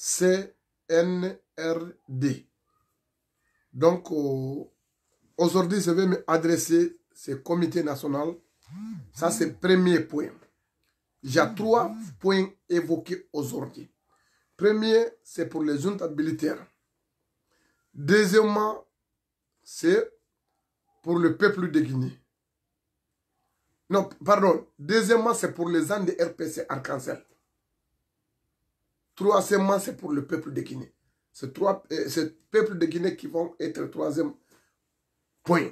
CNRD. Donc, euh, aujourd'hui, je vais m'adresser à ce comité national. Ça, c'est le premier point. J'ai trois points évoqués aujourd'hui. Premier, c'est pour les juntes militaires. Deuxièmement, c'est pour le peuple de Guinée. Non, pardon. Deuxièmement, c'est pour les gens de RPC arc en Troisièmement, c'est pour le peuple de Guinée. C'est le euh, peuple de Guinée qui vont être le troisième point.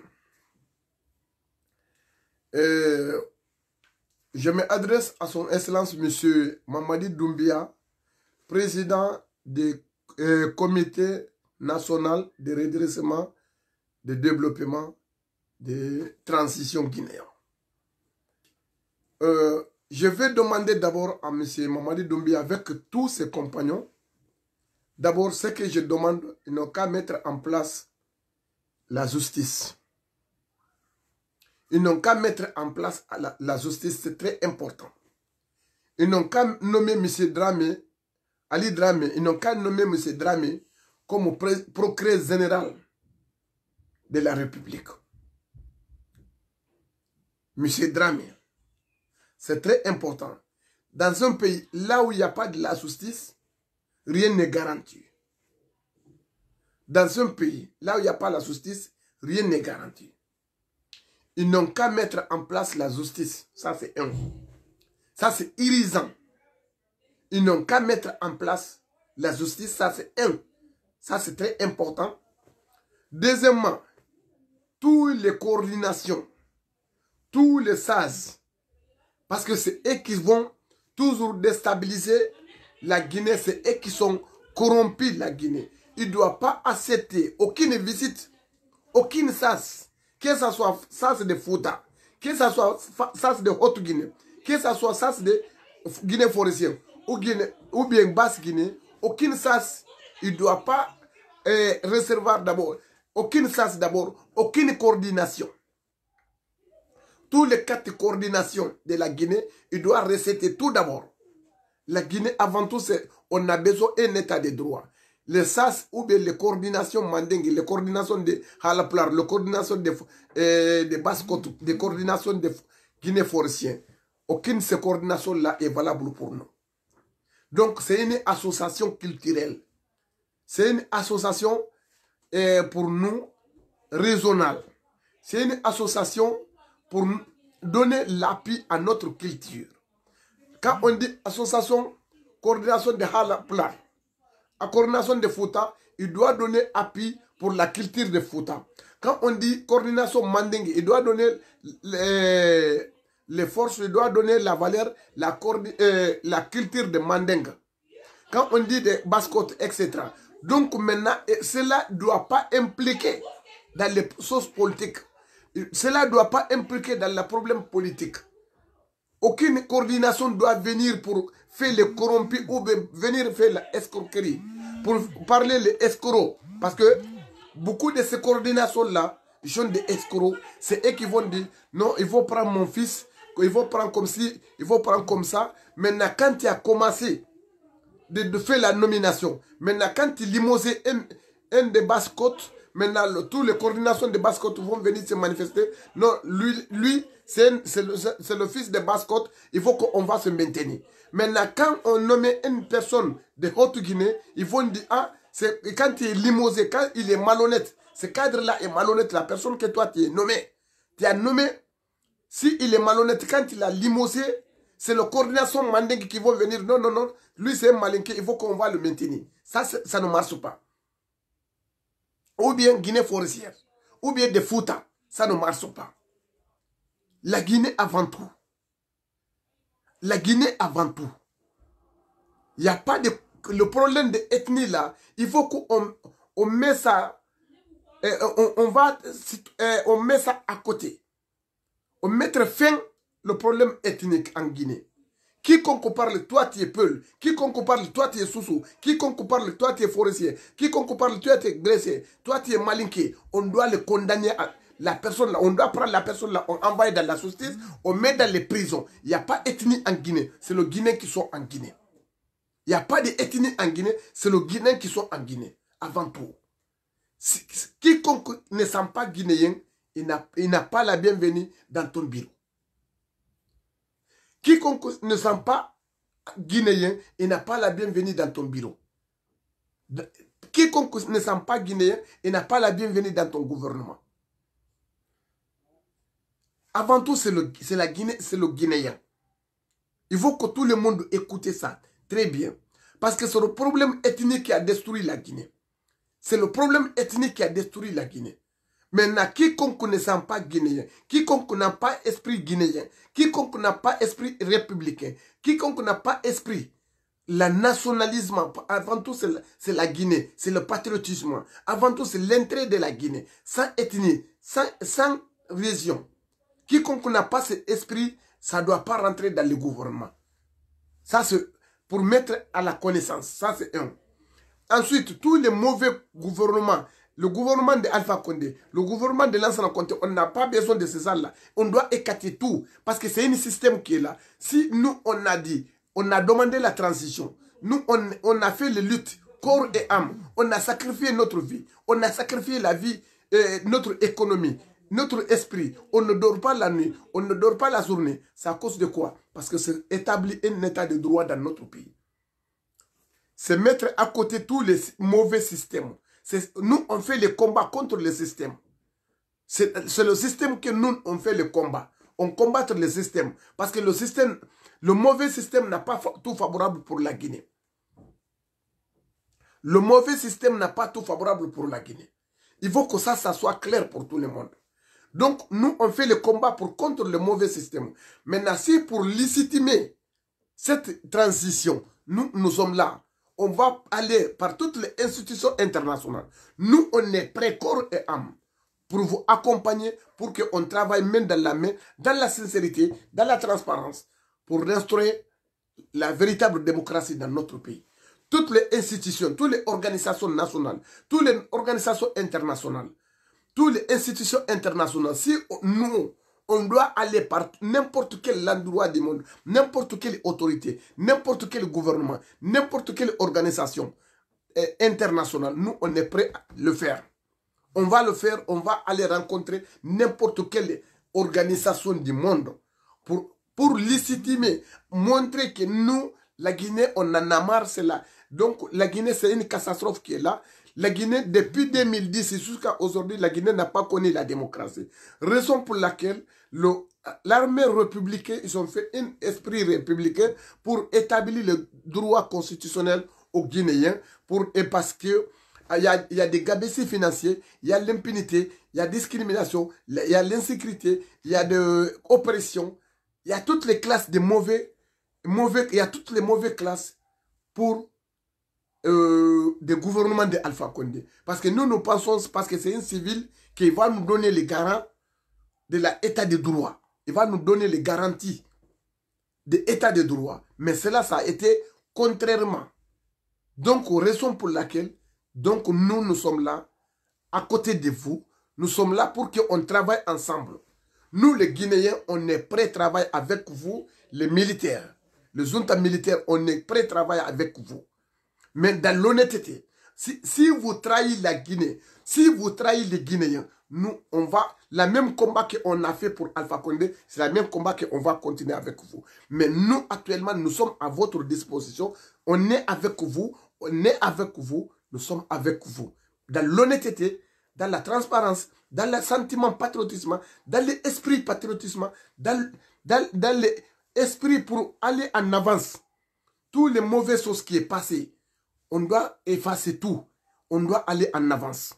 Euh, je m'adresse à son Excellence M. Mamadi Doumbia, président du euh, comité national de redressement, de développement, de transition guinéenne. Euh, je vais demander d'abord à M. Mamadi Doumbi, avec tous ses compagnons. D'abord, ce que je demande, ils n'ont qu'à mettre en place la justice. Ils n'ont qu'à mettre en place la, justice, c'est très important. Ils n'ont qu'à nommer M. Dramé, Ali Dramé, ils n'ont qu'à nommer M. Dramé comme procureur général de la République. M. Dramé, c'est très important. Dans un pays, là où il n'y a pas de la justice, rien n'est garanti. Dans un pays, là où il n'y a pas la justice, rien n'est garanti. Ils n'ont qu'à mettre en place la justice. Ça, c'est un. Ça, c'est irisant. Ils n'ont qu'à mettre en place la justice. Ça, c'est un. Ça, c'est très important. Deuxièmement, toutes les coordinations, tous les SAS, parce que c'est eux qui vont toujours déstabiliser la Guinée. C'est eux qui sont corrompus la Guinée. Il ne doit pas accepter aucune visite, aucune sas. Que ce soit sas de Fouta, que ce soit sas de Haute-Guinée, que ce soit sas de Guinée forestière ou, ou bien Basse-Guinée. Aucune sas. il ne doit pas euh, réserver d'abord. Aucune sas d'abord. Aucune coordination. Toutes les quatre coordinations de la Guinée, il doit recéter tout d'abord. La Guinée, avant tout, on a besoin d'un état de droit. Les SAS ou bien les coordinations mandingues, les coordinations de Halaplar, les coordinations de, euh, Basse-Côte, les coordinations de Guinée Aucune de ces coordinations-là est valable pour nous. Donc, c'est une association culturelle. C'est une association euh, pour nous raisonnable. C'est une association pour donner l'appui à notre culture. Quand on dit association, coordination de Halapla, à coordination de Fouta, il doit donner appui pour la culture de Fouta. Quand on dit coordination Mandingue, il doit donner eh, les, forces, il doit donner la valeur, la, euh, la culture de Mandingue. Quand on dit des Bascotte, etc. Donc maintenant, eh, cela ne doit pas impliquer dans les sources politiques cela ne doit pas impliquer dans le problème politique. Aucune coordination doit venir pour faire les corrompus ou venir faire la escroquerie, pour parler les escrocs. Parce que beaucoup de ces coordinations-là, jeunes des escrocs, c'est eux qui vont dire non, ils vont prendre mon fils, ils vont prendre comme ci, ils vont prendre comme ça. Maintenant, quand tu as commencé de, faire la nomination, maintenant, quand il limoses un, des basse côtes, Maintenant, tous les coordinations de basse-côte vont venir se manifester. Non, lui, lui c'est le, fils de Bascotte. Il faut qu'on va se maintenir. Maintenant, quand on nomme une personne de Haute-Guinée, ils vont dire, ah, quand il est limosé, quand il est malhonnête. Ce cadre-là est malhonnête. La personne que toi, tu es nommé. Tu as nommé, si il est malhonnête, quand il a limosé, c'est le coordination mandingue qui vont venir. Non, non, non. Lui, c'est un malinqué. Il faut qu'on va le maintenir. Ça, ça ne marche pas ou bien Guinée forestière, ou bien des Fouta. Ça ne marche pas. La Guinée avant tout. La Guinée avant tout. Il a pas de... Le problème de là, il faut qu'on on met ça... Eh, on, va, eh, on met ça à côté. On mettre fin le problème ethnique en Guinée. Quiconque parle, toi tu es Peul. Quiconque parle, toi tu es Soussou. Quiconque parle, toi tu es forestier. Quiconque parle, toi tu es blessé. Toi tu es malinqué. On doit le condamner à la personne là, on doit prendre la personne là, on envoie dans la justice, on met dans les prisons. Il n'y a pas d'ethnie en Guinée, c'est le Guinéen qui sont en Guinée. Il n'y a pas d'ethnie en Guinée, c'est le Guinéen qui sont en Guinée, avant tout. Quiconque ne sent pas guinéen, il n'a pas la bienvenue dans ton bureau. Quiconque ne sent pas guinéen, et n'a pas la bienvenue dans ton bureau. Quiconque ne sent pas guinéen, et n'a pas la bienvenue dans ton gouvernement. Avant tout, c'est le, c'est le Guinéen. Il faut que tout le monde écoute ça très bien. Parce que c'est le problème ethnique qui a détruit la Guinée. C'est le problème ethnique qui a détruit la Guinée. Maintenant, quiconque ne sent pas guinéen, quiconque n'a pas esprit guinéen, quiconque n'a pas esprit républicain, quiconque n'a pas esprit, la nationalisme, avant tout, c'est la Guinée, c'est le patriotisme. Avant tout, c'est l'entrée de la Guinée, sans ethnie, sans, sans région. Quiconque n'a pas cet esprit, ça ne doit pas rentrer dans le gouvernement. Ça, c'est pour mettre à la connaissance. Ça, c'est un. Ensuite, tous les mauvais gouvernements le gouvernement de Alpha Condé, le gouvernement de Lansana Condé, on n'a pas besoin de ces gens-là. On doit écarter tout parce que c'est un système qui est là. Si nous, on a dit, on a demandé la transition, nous, on, a fait les luttes, corps et âme, on a sacrifié notre vie, on a sacrifié la vie, euh, notre économie, notre esprit. On ne dort pas la nuit, on ne dort pas la journée. C'est à cause de quoi Parce que c'est établir un état de droit dans notre pays. C'est mettre à côté tous les mauvais systèmes nous, on fait le combat contre le système. C'est le système que nous, on fait le combat. On combat le système. Parce que le système, le mauvais système n'a pas tout favorable pour la Guinée. Le mauvais système n'a pas tout favorable pour la Guinée. Il faut que ça, ça soit clair pour tout le monde. Donc, nous, on fait le combat pour contre le mauvais système. Maintenant, c'est pour légitimer cette transition, nous, nous sommes là on va aller par toutes les institutions internationales. Nous, on est prêts, corps et âme, pour vous accompagner, pour qu'on travaille main dans la main, dans la sincérité, dans la transparence, pour restaurer la véritable démocratie dans notre pays. Toutes les institutions, toutes les organisations nationales, toutes les organisations internationales, toutes les institutions internationales, si nous, on doit aller par n'importe quel endroit du monde, n'importe quelle autorité, n'importe quel gouvernement, n'importe quelle organisation eh, internationale. Nous, on est prêt à le faire. On va le faire, on va aller rencontrer n'importe quelle organisation du monde pour, pour légitimer, montrer que nous, la Guinée, on en a marre, c'est là. Donc, la Guinée, c'est une catastrophe qui est là. La Guinée, depuis 2010 jusqu'à aujourd'hui, la Guinée n'a pas connu la démocratie. Raison pour laquelle l'armée républicaine, ils ont fait un esprit républicain pour établir le droit constitutionnel aux Guinéens, pour, et parce que ah, il y, a, y a des gabécies financiers, il y a l'impunité, il y a discrimination, il y a l'insécurité, il y a de l'oppression, il y a toutes les classes de mauvais, mauvais, il y a toutes les mauvaises classes pour euh, des gouvernements d'Alpha Condé. Parce que nous, nous pensons, parce que c'est un civil qui va nous donner les garants de l'état de droit. Il va nous donner les garanties de l'état de droit. Mais cela, ça a été contrairement. Donc, raison pour laquelle donc nous, nous sommes là, à côté de vous. Nous sommes là pour qu'on travaille ensemble. Nous, les Guinéens, on est prêt à travailler avec vous, les militaires. Les junta militaires, on est prêt à travailler avec vous. Mais dans l'honnêteté, si, si vous trahissez la Guinée, si vous trahissez les Guinéens, nous, on va, la même combat qu'on a fait pour Alpha Condé, c'est la même combat qu'on va continuer avec vous. Mais nous, actuellement, nous sommes à votre disposition. On est avec vous, on est avec vous, nous sommes avec vous. Dans l'honnêteté, dans la transparence, dans le sentiment patriotisme, dans l'esprit patriotisme, dans, l'esprit pour aller en avance. Tous les mauvaises choses qui sont passées, on doit effacer tout. On doit aller en avance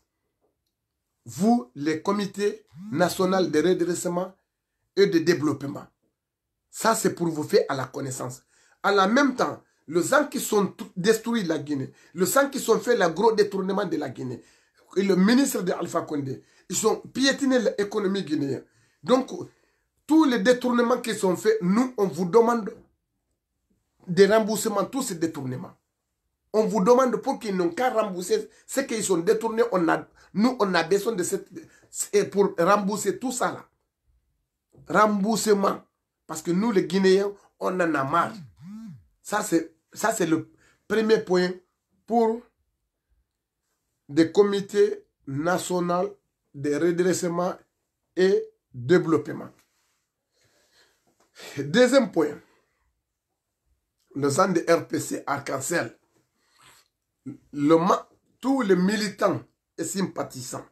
vous, les comités national de redressement et de développement. Ça, c'est pour vous faire à la connaissance. En la même temps, les gens qui sont détruits la Guinée, le sang qui sont fait le gros détournement de la Guinée, et le ministre de Alpha Condé, ils ont piétiné l'économie guinéenne. Donc, tous les détournements qui sont faits, nous, on vous demande des remboursements, tous ces détournements. On vous demande pour qu'ils n'ont qu'à rembourser ce qu'ils ont détourné, on a, nous, on a besoin de cette... Et pour rembourser tout ça là. Remboursement. Parce que nous, les Guinéens, on en a marre. Ça, c'est le premier point pour des comités nationaux de redressement et développement. Deuxième point, le centre de RPC Arcancel Le, tous les militants sympathisant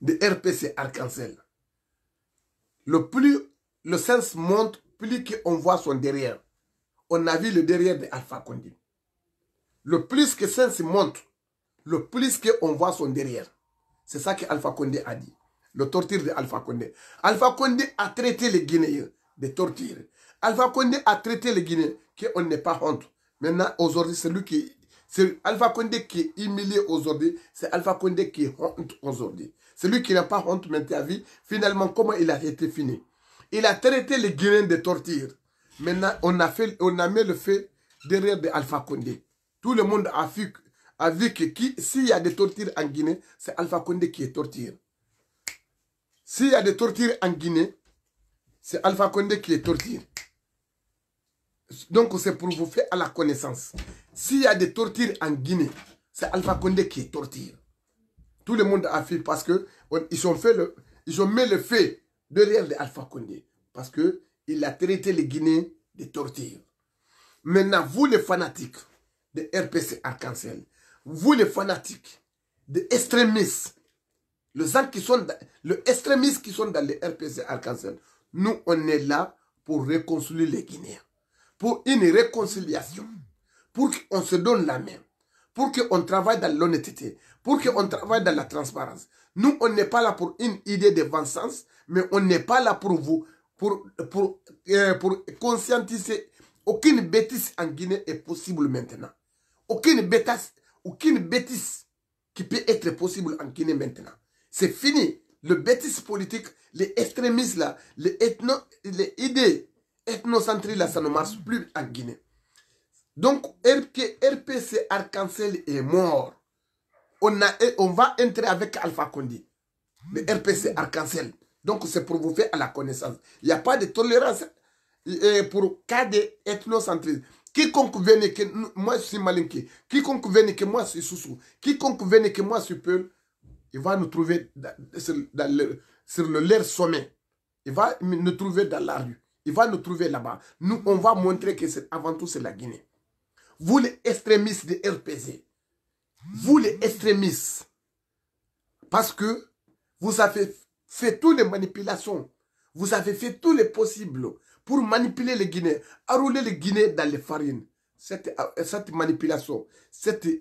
de RPC arc Le plus le sens monte, plus qu'on voit son derrière. On a vu le derrière de Alpha Condé. Le plus que sens monte, le plus qu'on voit son derrière. C'est ça que Alpha Condé a dit. Le torture de Alpha Condé. Alpha Condé a traité les Guinéens de torture. Alpha Condé a traité les Guinéens qu'on n'est pas honte. Maintenant, aujourd'hui, c'est lui qui c'est Alpha Condé qui est humilié aujourd'hui. C'est Alpha Condé qui est honte aujourd'hui. Celui qui n'a pas honte maintenant vie, finalement, comment il a été fini Il a traité les Guinéens de torture. Maintenant, on a, fait, on a mis le fait derrière de Alpha Condé. Tout le monde a vu, a vu que s'il y a des tortures en Guinée, c'est Alpha Condé qui est torture. S'il y a des tortures en Guinée, c'est Alpha Condé qui est torture. Donc c'est pour vous faire à la connaissance. S'il y a des tortures en Guinée, c'est Alpha Condé qui est torture. Tout le monde a fait parce que ils ont fait ont mis le fait derrière de Alpha Condé parce qu'il a traité les Guinéens de torture. Maintenant, vous les fanatiques de RPC arc vous les fanatiques de extrémistes, les gens qui sont le extrémistes qui sont dans les RPC arc nous on est là pour reconstruire les Guinéens pour une réconciliation, pour qu'on se donne la main, pour qu'on travaille dans l'honnêteté, pour qu'on travaille dans la transparence. Nous, on n'est pas là pour une idée de vengeance, mais on n'est pas là pour vous, pour, pour, euh, pour conscientiser. Aucune bêtise en Guinée est possible maintenant. Aucune bêtise, aucune bêtise qui peut être possible en Guinée maintenant. C'est fini. Le bêtise politique, les extrémistes là, les les idées Ethnocentrisme ça ne marche plus en Guinée. Donc, RPC Arcancel est mort. On, va entrer avec Alpha Condé. Mais RPC Arcancel, Donc, c'est pour vous faire à la connaissance. Il n'y a pas de tolérance euh, pour cas d'ethnocentrisme. Quiconque venait que moi je suis Malinké, quiconque venait que moi je suis Soussou, quiconque venait que moi je suis Peul, il va nous trouver sur, le, leur sommet. Il va nous trouver dans la rue. Il va nous trouver là-bas. Nous, on va montrer que c'est avant tout, c'est la Guinée. Vous, les extrémistes de RPZ, vous, les extrémistes, parce que vous avez fait toutes les manipulations, vous avez fait tout le possible pour manipuler les Guinéens, Arrouler les Guinéens dans les farines. Cette, euh, manipulation,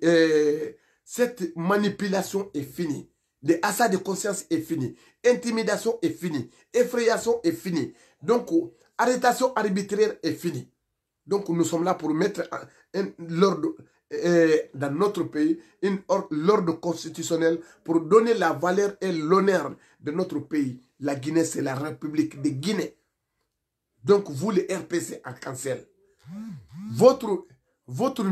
euh, cette, manipulation est finie. des de conscience est fini. Intimidation est finie. Effrayation est finie. Donc, Arrêtation arbitraire est finie. Donc nous sommes là pour mettre euh, dans notre pays, l'ordre constitutionnel pour donner la valeur et l'honneur de notre pays. La Guinée, c'est la République de Guinée. Donc vous, les RPC, en cancel. Votre, votre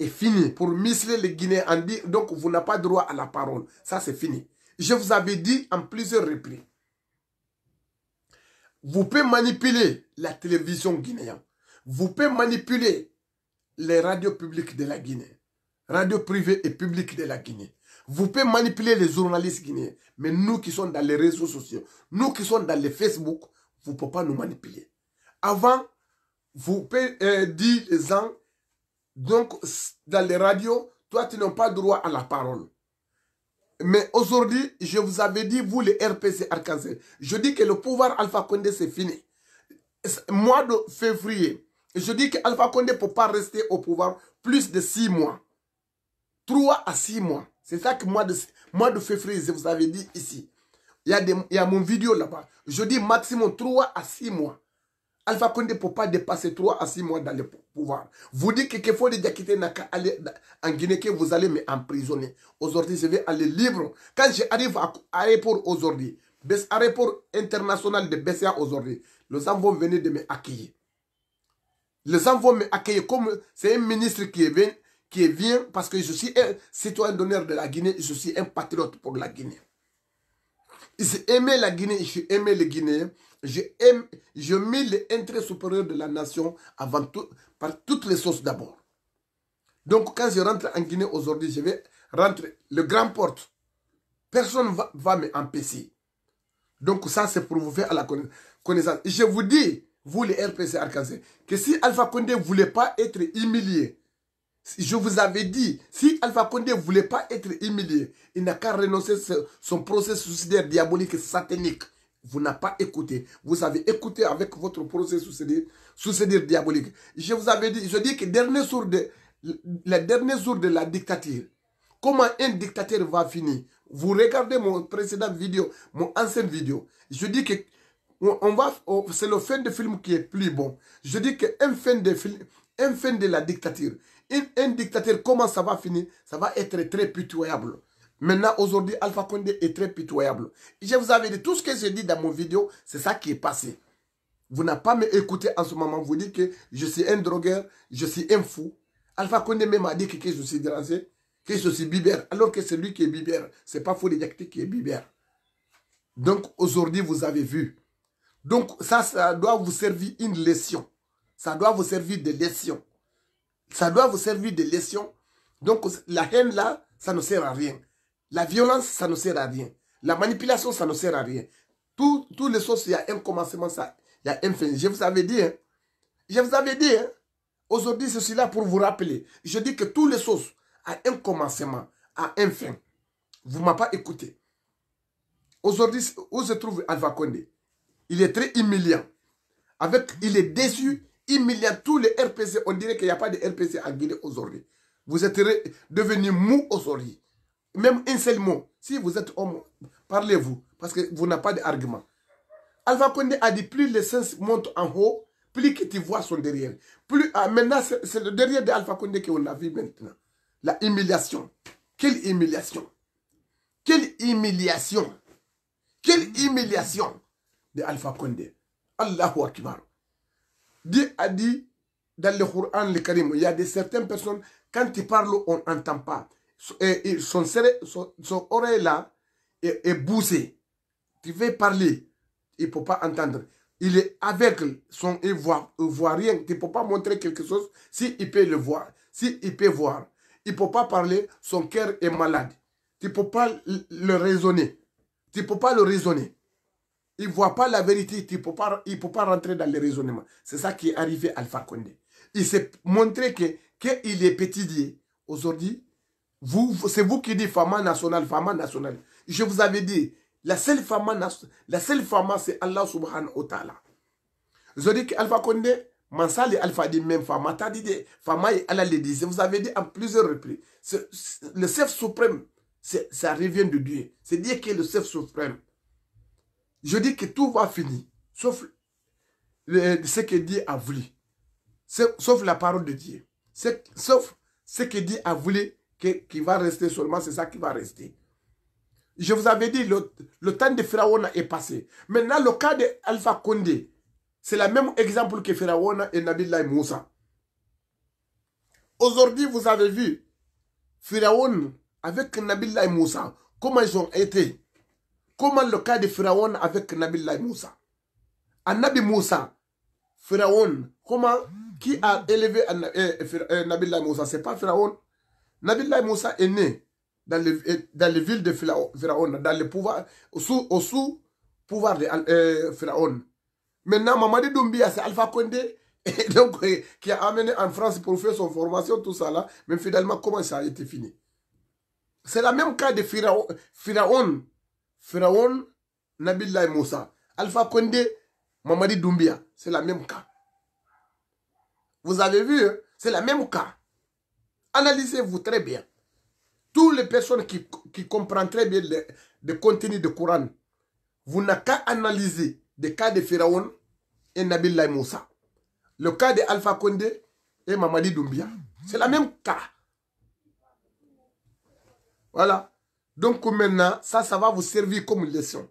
est finie. Pour missiler les Guinéens, donc vous n'avez pas droit à la parole. Ça, c'est fini. Je vous avais dit en plusieurs répliques. Vous pouvez manipuler la télévision guinéenne. Vous pouvez manipuler les radios publiques de la Guinée. Radios privées et publiques de la Guinée. Vous pouvez manipuler les journalistes guinéens. Mais nous qui sommes dans les réseaux sociaux, nous qui sommes dans les Facebook, vous ne pouvez pas nous manipuler. Avant, vous pouvez euh, dire les gens, donc dans les radios, toi tu n'as pas droit à la parole. Mais aujourd'hui, je vous avais dit, vous les RPC Arkazé. je dis que le pouvoir Alpha Condé, c'est fini. Mois de février, je dis qu'Alpha Condé ne peut pas rester au pouvoir plus de six mois. Trois à six mois. C'est ça que moi, de, mois de février, je vous avais dit ici. Il y a, il y a mon vidéo là-bas. Je dis maximum trois à six mois. Alpha Condé ne peut pas dépasser 3 à 6 mois dans le pouvoir. Vous dites que les en Guinée, que vous allez me emprisonner. Aujourd'hui, je vais aller libre. Quand j'arrive à l'aéroport aujourd'hui, aéroport international de BCA aujourd'hui, les gens vont venir de me accueillir. Les gens vont me accueillir comme c'est un ministre qui est qui vient parce que je suis un citoyen d'honneur de la Guinée, je suis un patriote pour la Guinée. J'ai aimé la Guinée, je suis aimé les Guinéens je, aime, je mets l'intérêt supérieur de la nation avant tout, par toutes les sources d'abord. Donc quand je rentre en Guinée aujourd'hui, je vais rentrer le grand porte. Personne ne va, me empêcher. Donc ça, c'est pour vous faire à la connaissance. je vous dis, vous les RPC Arkansas, que si Alpha Condé ne voulait pas être humilié, je vous avais dit, si Alpha Condé ne voulait pas être humilié, il n'a qu'à renoncer son procès suicidaire diabolique et satanique vous n'avez pas écouté. Vous avez écouté avec votre procès sous dire diabolique. Je vous avais dit, je dis que dernier jour de, les derniers jours de la dictature, comment un dictateur va finir Vous regardez mon précédent vidéo, mon ancienne vidéo. Je dis que on va, oh, c'est le fin de film qui est plus bon. Je dis qu'un fin de film, un fin de la dictature, un dictateur, comment ça va finir Ça va être très pitoyable. Maintenant, aujourd'hui, Alpha Condé est très pitoyable. Je vous avais dit, tout ce que j'ai dit dans mon vidéo, c'est ça qui est passé. Vous n'avez pas m'écouté en ce moment. Vous dites que je suis un drogueur, je suis un fou. Alpha Condé même dit que, je suis dérangé, que je suis biber, Alors que c'est lui qui est biber. Ce n'est pas Fou qui est biber. Donc, aujourd'hui, vous avez vu. Donc, ça, ça doit vous servir une leçon. Ça doit vous servir de leçon. Ça doit vous servir de leçon. Donc, la haine là, ça ne sert à rien. La violence, ça ne sert à rien. La manipulation, ça ne sert à rien. Tout, les sources, il y a un commencement, ça, il y a un fin. Je vous avais dit, hein. je vous avais dit, hein, aujourd'hui, ceci là pour vous rappeler. Je dis que tous les sources a un commencement, a un fin. Vous ne m'avez pas écouté. Aujourd'hui, où se trouve Alpha Condé Il est très humiliant. Avec, il est déçu, humiliant. Tous les RPC, on dirait qu'il n'y a pas de RPC à Guinée aujourd'hui. Vous êtes devenus mou aujourd'hui. Même un seul mot. Si vous êtes homme, parlez-vous. Parce que vous n'avez pas d'argument. Alpha Condé a dit plus les sens montent en haut, plus que tu vois son derrière. Plus, ah, maintenant, c'est le derrière d'Alpha Condé qu'on a vu maintenant. La humiliation. Quelle humiliation. Quelle humiliation. Quelle humiliation de Alpha Condé. Allahu Akbar. Dieu a dit dans le Coran, le Karim, il y a de certaines personnes, quand tu parles, on n'entend pas. Eh, eh, son, son, oreille là est, bousée. Tu veux parler, il ne peut pas entendre. Il est aveugle, son, il ne voit, rien. Tu ne peux pas montrer quelque chose s'il peut le voir, s'il peut voir. Il ne peut pas parler, son cœur est malade. Tu ne peux pas le raisonner. Tu ne peux pas le raisonner. Il ne voit pas la vérité, tu peux pas, il ne peut pas rentrer dans le raisonnement. C'est ça qui est arrivé à Alpha Condé. Il s'est montré que, qu'il est petit aujourd'hui, vous, c'est vous qui dites Fama national, Fama national. Je vous avais dit, la seule Fama, la seule c'est Allah subhanahu wa ta'ala. Je dis qu'Alpha Condé, et Alpha dit même Fama, t'as dit Fama et Allah les dit. Je vous avais dit en plusieurs reprises, le chef suprême, ça revient de Dieu. C'est Dieu qui est le chef suprême. Je dis que tout va finir, sauf ce que Dieu a voulu. Sauf la parole de Dieu. Sauf ce que Dieu a voulu qui, va rester seulement, c'est ça qui va rester. Je vous avais dit, le, le temps de Pharaon est passé. Maintenant, le cas d'Alpha Condé, c'est le même exemple que Pharaon et Nabilaï et Moussa. Aujourd'hui, vous avez vu Pharaon avec Nabilla et Moussa, comment ils ont été. Comment le cas de Pharaon avec Nabilla et Moussa. Nabi Moussa, Pharaon comment, qui a élevé eh, eh, Nabila et Moussa, c'est pas Pharaon Nabil Moussa est né dans les, dans villes de Pharaon, dans le sous, au sous-pouvoir de Pharaon. Euh, Maintenant, Mamadi Doumbia, c'est Alpha Condé, donc, euh, qui a amené en France pour faire son formation, tout ça là. Mais finalement, comment ça a été fini C'est la même cas de Pharaon. Pharaon, Pharaon Laïmoussa. Moussa. Alpha Condé, Mamadi Doumbia, c'est la même cas. Vous avez vu, hein, c'est la même cas. Analysez-vous très bien. Toutes les personnes qui, qui comprennent très bien le, contenu du Coran, vous n'avez qu'à analyser le cas de Pharaon et Nabil Laïmoussa. Le cas de Alpha Condé et Mamadi Doumbia. C'est le même cas. Voilà. Donc maintenant, ça, ça va vous servir comme leçon.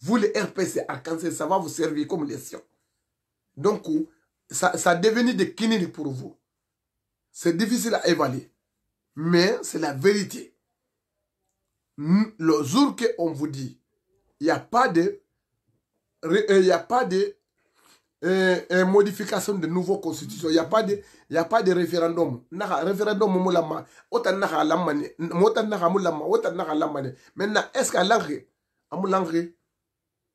Vous, les RPC arc ça va vous servir comme leçon. Donc, ça, ça a devenu des kinini pour vous. C'est difficile à évaluer, mais c'est la vérité. Le jour qu'on vous dit, il n'y a pas de, y a pas de euh, euh, euh, modification de nouveau constitution il n'y a pas de il a pas de référendum naka référendum a maintenant est-ce qu'il y a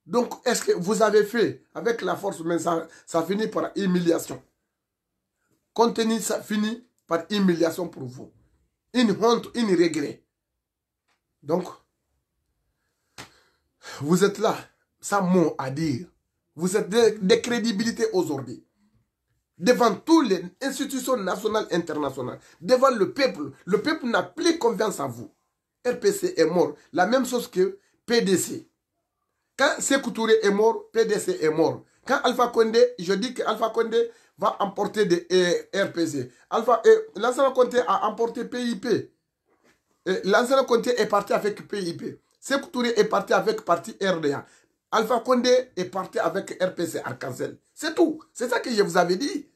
donc est-ce que vous avez fait avec la force mais ça ça finit par humiliation Contenu ça finit par humiliation pour vous. Une honte, une regret. Donc, vous êtes là, sans mot à dire. Vous êtes des aujourd'hui. Devant toutes les institutions nationales et internationales, devant le peuple, le peuple n'a plus confiance en vous. RPC est mort. La même chose que PDC. Quand Sekou est mort, PDC est mort. Quand Alpha Condé, je dis que Alpha Condé va emporter des eh, RPC. Alpha, eh, Comté a emporté PIP. Eh, l'ancien Comté est parti avec PIP. Sekou est parti avec parti RDA. Alpha Condé est parti avec RPC Arcancel. C'est tout. C'est ça que je vous avais dit.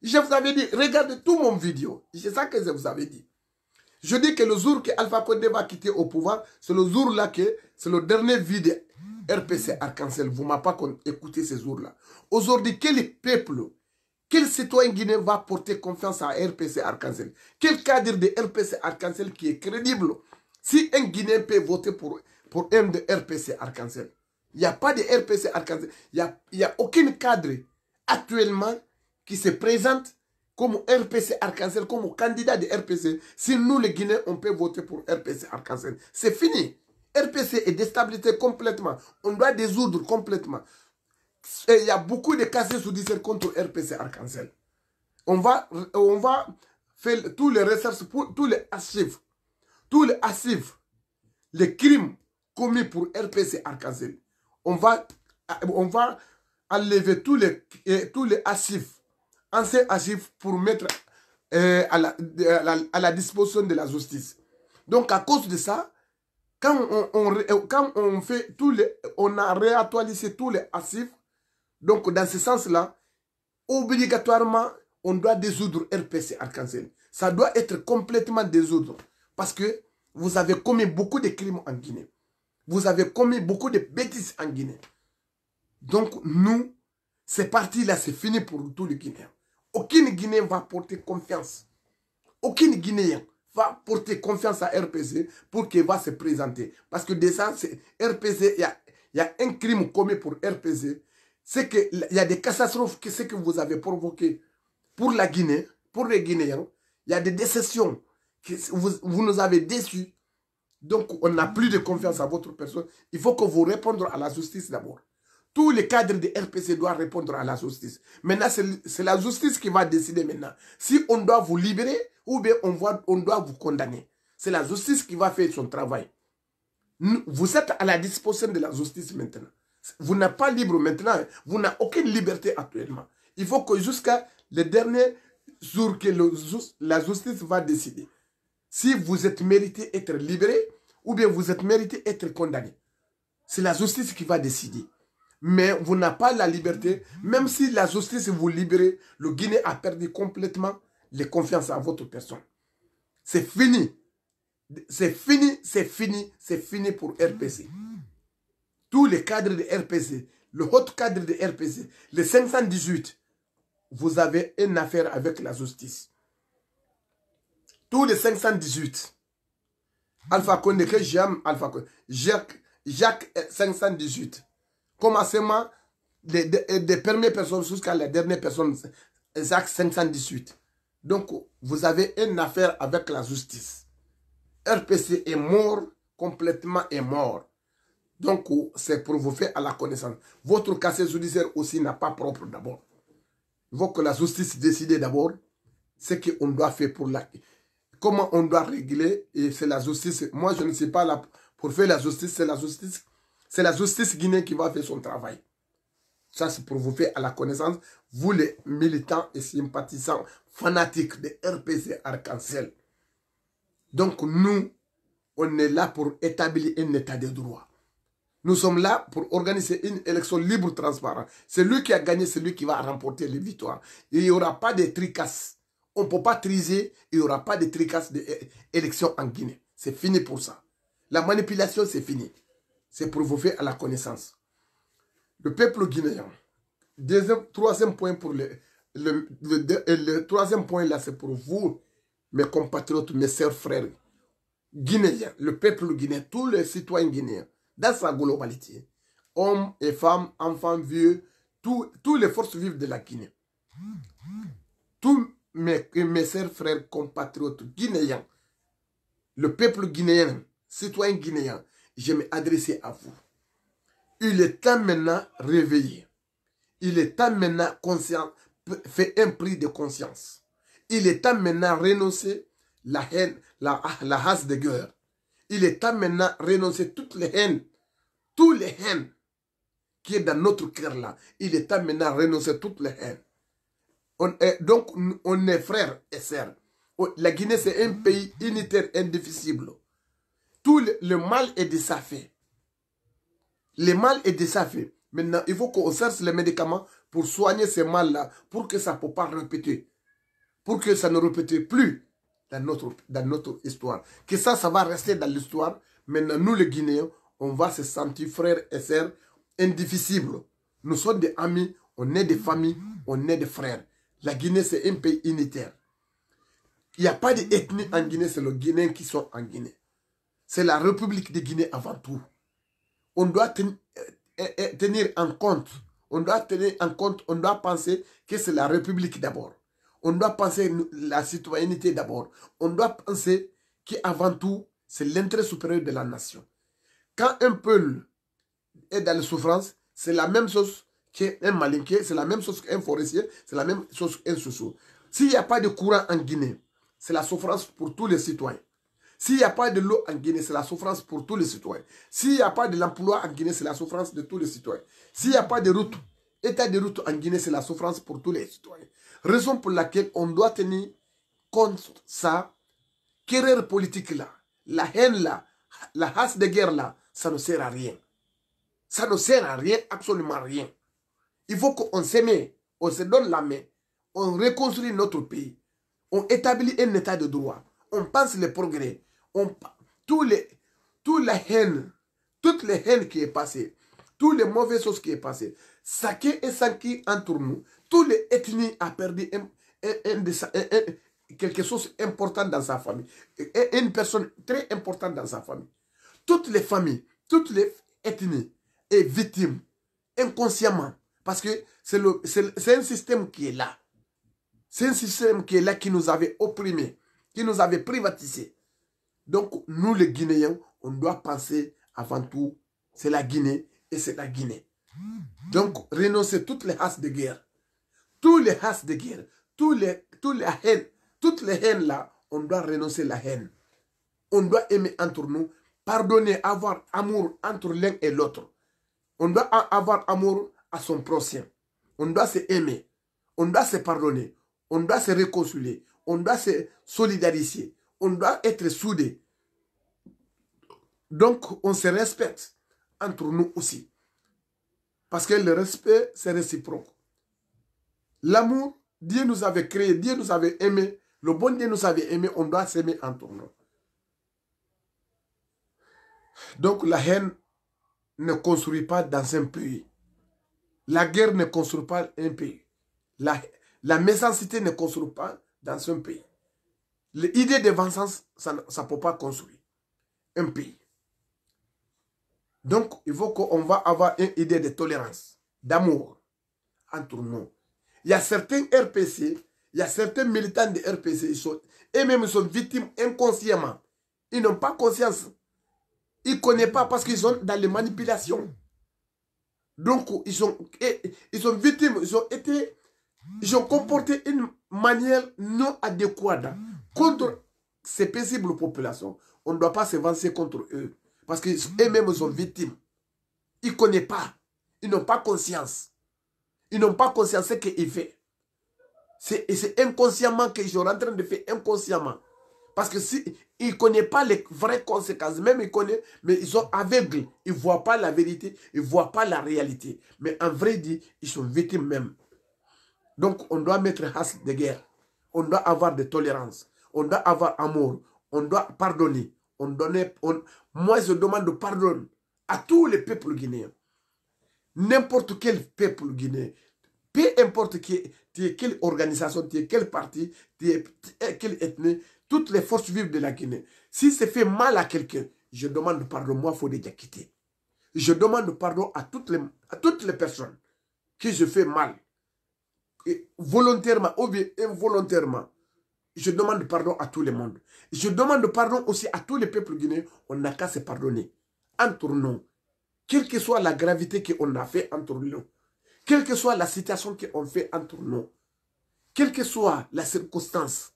Je vous avais dit, regardez tout mon vidéo. C'est ça que je vous avais dit. Je dis que le jour que Alpha Condé va quitter au pouvoir, c'est le jour-là que c'est le dernier vide RPC Arcancel. Vous ne m'avez pas écouté ces jours-là. Aujourd'hui, quel peuple quel citoyen guinéen va porter confiance à RPC arc Quel cadre de RPC arc qui est crédible Si un Guinéen peut voter pour, pour un de RPC arc il n'y a pas de RPC arc Il n'y a, y a aucun cadre actuellement qui se présente comme RPC arc comme candidat de RPC. Si nous, les Guinéens, on peut voter pour RPC arc c'est fini. RPC est déstabilisé complètement. On doit désoudre complètement il y a beaucoup de casiers judiciaires contre RPC arc On va, on va faire tous les recherches, pour, tous les archives, tous les archives, les crimes commis pour RPC arc On va, on va enlever tous les, tous les archives, anciens archives pour mettre euh, à, la, disposition de la justice. Donc à cause de ça, quand on, quand on fait tous les, on a réactualisé tous les archives, donc, dans ce sens-là, obligatoirement, on doit désoudre RPC à Ça doit être complètement désoudre. Parce que vous avez commis beaucoup de crimes en Guinée. Vous avez commis beaucoup de bêtises en Guinée. Donc, nous, c'est parti-là, c'est fini pour tout les Guinéens. Aucune Guinéen va porter confiance. Aucune Guinéen va porter confiance à RPC pour qu'il va se présenter. Parce que déjà, RPC, il y a un crime commis pour RPC c'est qu'il y a des catastrophes que que vous avez provoquées pour la Guinée, pour les Guinéens. Il y a des décessions. Que vous, nous avez déçus. Donc, on n'a plus de confiance à votre personne. Il faut que vous répondiez à la justice d'abord. Tous les cadres de RPC doivent répondre à la justice. Maintenant, c'est la justice qui va décider maintenant. Si on doit vous libérer ou bien on doit vous condamner. C'est la justice qui va faire son travail. Vous êtes à la disposition de la justice maintenant. Vous n'êtes pas libre maintenant. Hein. Vous n'avez aucune liberté actuellement. Il faut que jusqu'à le dernier jour que la justice va décider. Si vous êtes mérité être libéré ou bien vous êtes mérité être condamné. C'est la justice qui va décider. Mais vous n'avez pas la liberté. Même si la justice vous libère, le Guinée a perdu complètement les confiances en votre personne. C'est fini. C'est fini, c'est fini, c'est fini pour RPC tous les cadres de RPC, le haut cadre de RPC, les 518, vous avez une affaire avec la justice. Tous les 518, Alpha Condé, que j'aime Alpha Jacques, 518, commencement des, des premières personnes jusqu'à la dernière personne, Jacques 518. Donc, vous avez une affaire avec la justice. RPC est mort, complètement est mort. Donc, c'est pour vous faire à la connaissance. Votre casier judiciaire aussi n'a pas propre d'abord. Il faut que la justice décide d'abord ce qu'on doit faire pour la... Comment on doit régler, et c'est la justice. Moi, je ne suis pas, là, pour faire la justice, c'est la justice. C'est la justice guinéenne qui va faire son travail. Ça, c'est pour vous faire à la connaissance, vous les militants et sympathisants fanatiques de RPC arc Donc, nous, on est là pour établir un état de droit. Nous sommes là pour organiser une élection libre, transparente. lui qui a gagné, c'est lui qui va remporter les victoires. Il n'y aura pas de tricasse. On ne peut pas triser, il n'y aura pas de tricasse d'élection euh, en Guinée. C'est fini pour ça. La manipulation, c'est fini. C'est pour prouvé à la connaissance. Le peuple guinéen. Deuxième, troisième point pour le, le, troisième point là, c'est pour vous, mes compatriotes, mes sœurs, frères guinéens, le peuple guinéen, tous les citoyens guinéens dans sa globalité. Hommes et femmes, enfants, vieux, toutes les forces vives de la Guinée. Tous mes, mes frères, compatriotes guinéens, le peuple guinéen, citoyen guinéen, je m'adresse à vous. Il est temps maintenant réveillé. Il est temps maintenant conscient, fait un prix de conscience. Il est temps maintenant renoncer à la haine, la, la race de guerre. Il est temps maintenant renoncer toutes les haines toutes les haines qui est dans notre cœur là. Il est temps maintenant de renoncer toutes les haines. On est, donc, on est frères et sœurs. Oh, la Guinée, c'est un pays unitaire, indivisible. Tout le, mal est de sa fait. Le mal est de sa fait. Maintenant, il faut qu'on cherche les médicaments pour soigner ces mal-là, pour que ça ne peut pas répéter. Pour que ça ne répète plus dans notre, dans notre histoire. Que ça, ça va rester dans l'histoire. Maintenant, nous, les Guinéens, on va se sentir frères et sœurs indivisibles. Nous sommes des amis, on est des familles, on est des frères. La Guinée, c'est un pays unitaire. Il n'y a pas d'ethnie en Guinée, c'est les Guinéens qui sont en Guinée. C'est la République de Guinée avant tout. On doit euh, euh, euh, tenir en compte, on doit tenir en compte, on doit penser que c'est la République d'abord. On doit penser la citoyenneté d'abord. On doit penser qu'avant tout, c'est l'intérêt supérieur de la nation. Quand un peuple est dans la souffrance, c'est la même chose qu'un malinqué, c'est la même chose qu'un forestier, c'est la même chose qu'un sous-sous. S'il n'y a pas de courant en Guinée, c'est la souffrance pour tous les citoyens. S'il n'y a pas de l'eau en Guinée, c'est la souffrance pour tous les citoyens. S'il n'y a pas de l'emploi en Guinée, c'est la souffrance de tous les citoyens. S'il n'y a pas de route, état de route en Guinée, c'est la souffrance pour tous les citoyens. Raison pour laquelle on doit tenir compte de ça, querelle politique là, la haine là, la hasse de guerre là, ça ne sert à rien. Ça ne sert à rien, absolument rien. Il faut qu'on s'aime, on se donne la main, on reconstruit notre pays, on établit un état de droit, on pense les progrès, on, tous les, toutes les haines, toutes les haines qui est passées, toutes les mauvaises choses qui est passées, est et qui entre nous, toutes les ethnies a perdu quelque chose d'important dans sa famille, une personne très importante dans sa famille. Toutes les familles, toutes les ethnies est victimes inconsciemment. Parce que c'est un système qui est là. C'est un système qui est là qui nous avait opprimés, qui nous avait privatisés. Donc, nous les Guinéens, on doit penser avant tout, c'est la Guinée et c'est la Guinée. Donc, renoncer toutes les hasses de guerre, toutes les hasses de guerre, tous les, tous les haines, toutes les haines là, on doit renoncer la haine. On doit aimer entre nous pardonner, avoir amour entre l'un et l'autre. On doit avoir amour à son prochain. On doit se aimer. On doit se pardonner. On doit se réconcilier. On doit se solidariser. On doit être soudés. Donc, on se respecte entre nous aussi. Parce que le respect, c'est réciproque. L'amour, Dieu nous avait créé, Dieu nous avait aimé. Le bon Dieu nous avait aimé. On doit s'aimer entre nous. Donc la haine ne construit pas dans un pays. La guerre ne construit pas un pays. La, la méchanceté ne construit pas dans un pays. L'idée de vengeance, ça ne peut pas construire un pays. Donc, il faut qu'on va avoir une idée de tolérance, d'amour entre nous. Il y a certains RPC, il y a certains militants de RPC, ils sont, eux-mêmes sont victimes inconsciemment. Ils n'ont pas conscience ils ne connaissent pas parce qu'ils sont dans les manipulations. Donc, ils sont, eh, ils sont victimes, ils ont été, ils ont comporté une manière non adéquate contre ces paisibles populations. On ne doit pas se contre eux parce qu'eux-mêmes sont victimes. Ils ne connaissent pas. Ils n'ont pas conscience. Ils n'ont pas conscience de ce qu'ils font. C'est inconsciemment qu'ils sont en train de faire inconsciemment. Parce que si connaissent pas les vraies conséquences, même ils connaissent, mais ils sont aveugles. Ils voient pas la vérité, ils voient pas la réalité. Mais en vrai dit, ils sont victimes même. Donc on doit mettre haste de guerre. On doit avoir de tolérance. On doit avoir amour. On doit pardonner. On Moi, je demande pardon à tous les peuples guinéens. N'importe quel peuple guinéen, peu importe qui, quelle organisation, es quel parti, quelle ethnie, toutes les forces vives de la Guinée. Si c'est fait mal à quelqu'un, je demande pardon, moi, il faut déjà quitter. Je demande pardon à toutes, les, toutes les personnes que je fais mal, volontairement ou bien involontairement. Je demande pardon à tout le monde. Je demande pardon aussi à tous les peuples guinéens. On n'a qu'à se pardonner entre nous. Quelle que soit la gravité qu'on a fait entre nous. Quelle que soit la situation qu'on fait entre nous. Quelle que soit la circonstance.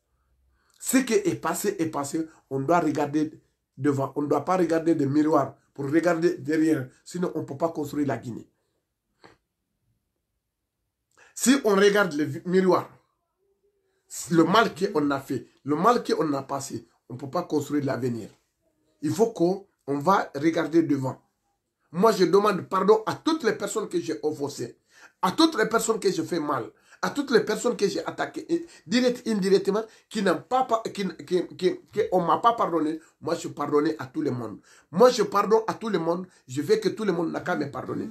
Ce qui est passé est passé. On doit regarder devant. On ne doit pas regarder des miroirs pour regarder derrière. Sinon, on ne peut pas construire la Guinée. Si on regarde le miroir, le mal qu'on a fait, le mal qu'on a passé, on ne peut pas construire l'avenir. Il faut qu'on va regarder devant. Moi, je demande pardon à toutes les personnes que j'ai offensées, à toutes les personnes que j'ai fait mal, à toutes les personnes que j'ai attaquées, direct, indirectement, qui n'ont pas, qui, qui, qui, m'a pas pardonné, moi je pardonne à tout le monde. Moi je pardonne à tout le monde, je veux que tout le monde n'a qu'à me pardonner.